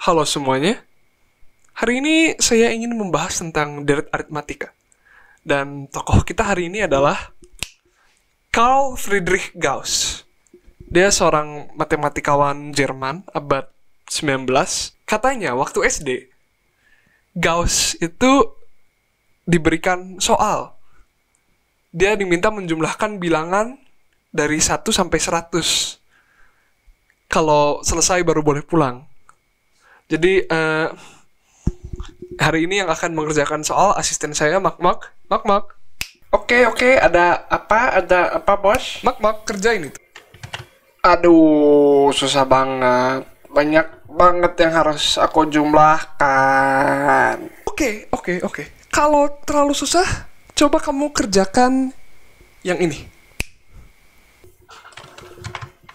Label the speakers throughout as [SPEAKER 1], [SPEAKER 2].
[SPEAKER 1] Halo semuanya. Hari ini saya ingin membahas tentang deret aritmatika. Dan tokoh kita hari ini adalah Carl Friedrich Gauss. Dia seorang matematikawan Jerman abad 19. Katanya waktu SD Gauss itu diberikan soal. Dia diminta menjumlahkan bilangan dari 1 sampai 100. Kalau selesai baru boleh pulang jadi uh, hari ini yang akan mengerjakan soal asisten saya Mak Mak Mak Mak. Oke okay, oke okay. ada apa ada apa bos? Mak Mak kerjain itu. Aduh susah banget banyak banget yang harus aku jumlahkan. Oke okay, oke okay, oke. Okay. Kalau terlalu susah coba kamu kerjakan yang ini.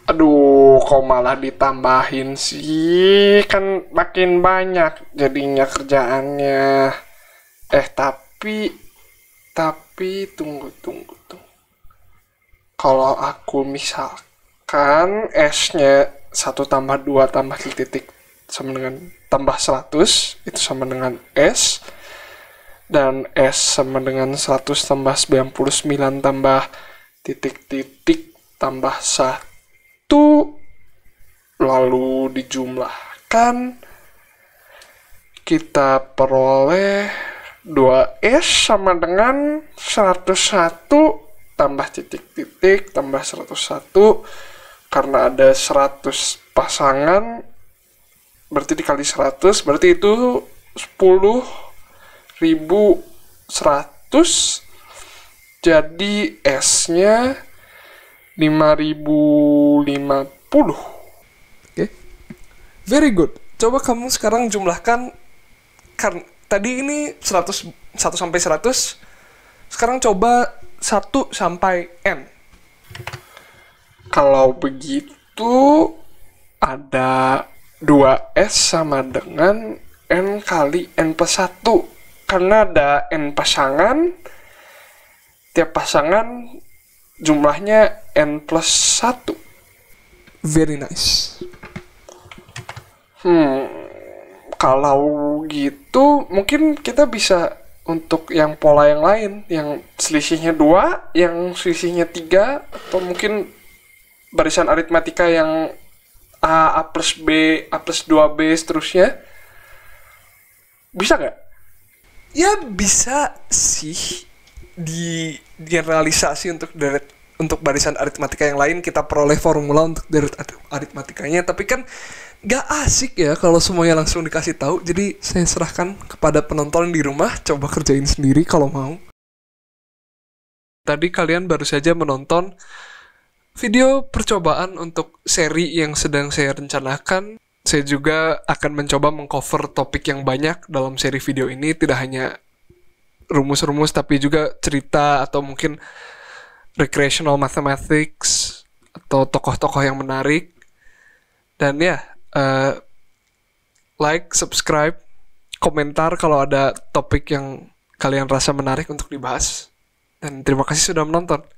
[SPEAKER 1] Aduh kok malah ditambahin sih kan makin banyak jadinya kerjaannya eh tapi tapi tunggu tunggu tunggu kalau aku misalkan S-nya 1 tambah 2 tambah titik sama dengan tambah 100 itu sama dengan S dan S sama dengan 100 tambah 99 tambah titik-titik tambah 1 lalu dijumlahkan kita peroleh 2S sama dengan 101 tambah titik-titik tambah 101 karena ada 100 pasangan berarti dikali 100 berarti itu 10.100 100 jadi S nya 5050 Very good. Coba kamu sekarang jumlahkan kan tadi ini 100 1 sampai 100. Sekarang coba 1 sampai n. Kalau begitu ada 2s sama dengan n kali n plus 1 karena ada n pasangan tiap pasangan jumlahnya n plus 1 very nice Hmm, kalau gitu mungkin kita bisa untuk yang pola yang lain, yang selisihnya dua, yang selisihnya tiga, atau mungkin barisan aritmatika yang A, A plus B, A plus dua b seterusnya. Bisa nggak? Ya bisa sih di direalisasi untuk deret untuk barisan aritmatika yang lain kita peroleh formula untuk dari aritmatikanya tapi kan gak asik ya kalau semuanya langsung dikasih tahu jadi saya serahkan kepada penonton di rumah coba kerjain sendiri kalau mau tadi kalian baru saja menonton video percobaan untuk seri yang sedang saya rencanakan saya juga akan mencoba mengcover topik yang banyak dalam seri video ini tidak hanya rumus-rumus tapi juga cerita atau mungkin recreational mathematics atau tokoh-tokoh yang menarik dan ya uh, like subscribe komentar kalau ada topik yang kalian rasa menarik untuk dibahas dan terima kasih sudah menonton